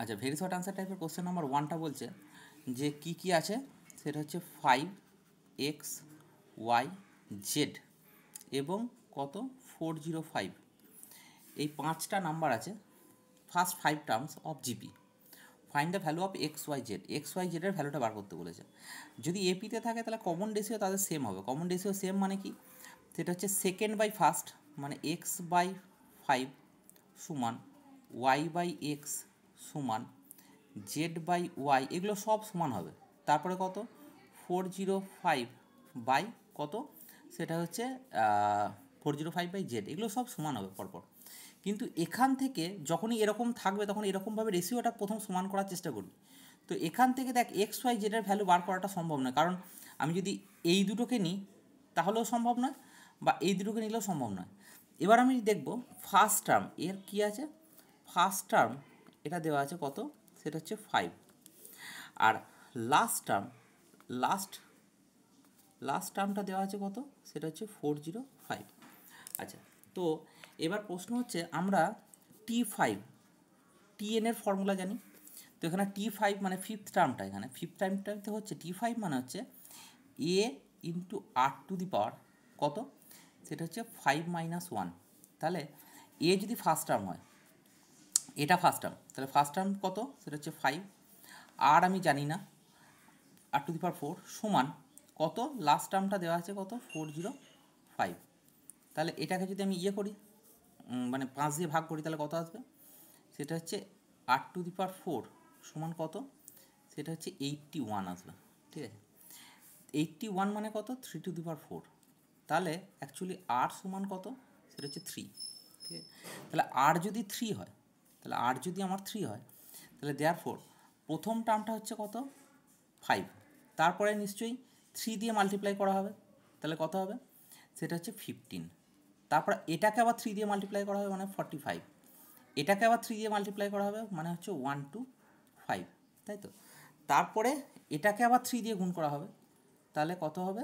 আচ্ছা very short answer টাইপের question number ওয়ানটা বলছে যে কি কি আছে সেটা হচ্ছে ফাইভ এক্স ওয়াই জেড এবং কত ফোর জিরো ফাইভ এই পাঁচটা নাম্বার আছে first five terms of GP find the value of X Y Z X Y জেডের ভ্যালুটা বার করতে বলেছে যদি এপিতে থাকে তাহলে কমন ডেসিও তাদের সেম হবে কমন ডেসিও সেম মানে কি সেটা হচ্ছে সেকেন্ড বাই ফার্স্ট মানে এক্স বাই ফাইভ সমান ওয়াই বাই এক্স সমান জেড বাই ওয়াই এগুলো সব সমান হবে তারপরে কত ফোর জিরো ফাইভ বাই কত সেটা হচ্ছে four zero five by Z এগুলো সব সমান হবে পরপর কিন্তু এখান থেকে যখনই এরকম থাকবে তখন এরকমভাবে রেশিওটা প্রথম সমান করার চেষ্টা করি তো এখান থেকে দেখ এক্স ওয়াই জেডের ভ্যালু বার করাটা সম্ভব নয় কারণ আমি যদি এই দুটোকে নিই তাহলেও সম্ভব নয় বা এই দুটোকে নিলেও সম্ভব নয় এবার আমি দেখব ফার্স্ট টার্ম এর কি আছে ফার্স্ট টার্ম এটা দেওয়া আছে কত সেটা হচ্ছে ফাইভ আর লাস্ট টার্ম লাস্ট লাস্ট টার্মটা দেওয়া আছে কত সেটা হচ্ছে ফোর জিরো ফাইভ আচ্ছা তো এবার প্রশ্ন হচ্ছে আমরা টি ফাইভ টিএনের ফর্মুলা জানি তো এখানে টি ফাইভ মানে ফিফথ টার্মটা এখানে ফিফথ টার্মটাতে হচ্ছে টি ফাইভ মানে হচ্ছে এ ইন্টু আর টু দি পাওয়ার কত সেটা হচ্ছে ফাইভ মাইনাস ওয়ান তাহলে এ যদি ফার্স্ট টার্ম হয় এটা ফার্স্ট টার্ম তাহলে ফার্স্ট টার্ম কত সেটা হচ্ছে ফাইভ আর আমি জানি না আর টু দি পার ফোর সমান কত লাস্ট টার্মটা দেওয়া আছে কত ফোর জিরো ফাইভ তাহলে এটাকে যদি আমি ইয়ে করি মানে পাঁচ দিয়ে ভাগ করি তাহলে কত আসবে সেটা হচ্ছে আর টু দি পার ফোর সমান কত সেটা হচ্ছে এইটটি ওয়ান আসবে ঠিক আছে এইটটি ওয়ান মানে কত three to the power four তাহলে অ্যাকচুয়ালি আর সমান কত সেটা হচ্ছে থ্রি ঠিক আছে তাহলে আর যদি থ্রি হয় তাহলে আর যদি আমার থ্রি হয় তাহলে দেয়ার ফোর প্রথম টার্মটা হচ্ছে কত ফাইভ তারপরে নিশ্চয়ই থ্রি দিয়ে মাল্টিপ্লাই করা হবে তাহলে কত হবে সেটা হচ্ছে ফিফটিন তারপর এটাকে আবার থ্রি দিয়ে মাল্টিপ্লাই করা হবে মানে ফর্টি ফাইভ এটাকে আবার থ্রি দিয়ে মাল্টিপ্লাই করা হবে মানে হচ্ছে ওয়ান টু ফাইভ তাই তো তারপরে এটাকে আবার থ্রি দিয়ে গুণ করা হবে তাহলে কত হবে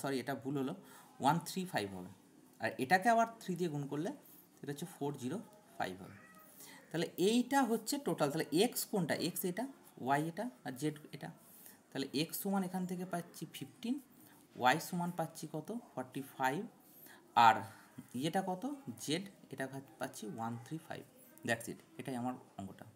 সরি এটা ভুল হলো ওয়ান থ্রি ফাইভ হবে আর এটাকে আবার থ্রি দিয়ে গুণ করলে সেটা হচ্ছে ফোর জিরো ফাইভ হবে তাহলে এইটা হচ্ছে টোটাল তাহলে এক্স কোনটা এক্স এটা ওয়াই এটা আর জেড এটা তাহলে এক্স সমান এখান থেকে পাচ্ছি ফিফটিন ওয়াই সমান পাচ্ছি কত ফর্টি ফাইভ আর ইয়েটা কত জেড এটা পাচ্ছি one three five that's it এটাই আমার অঙ্কটা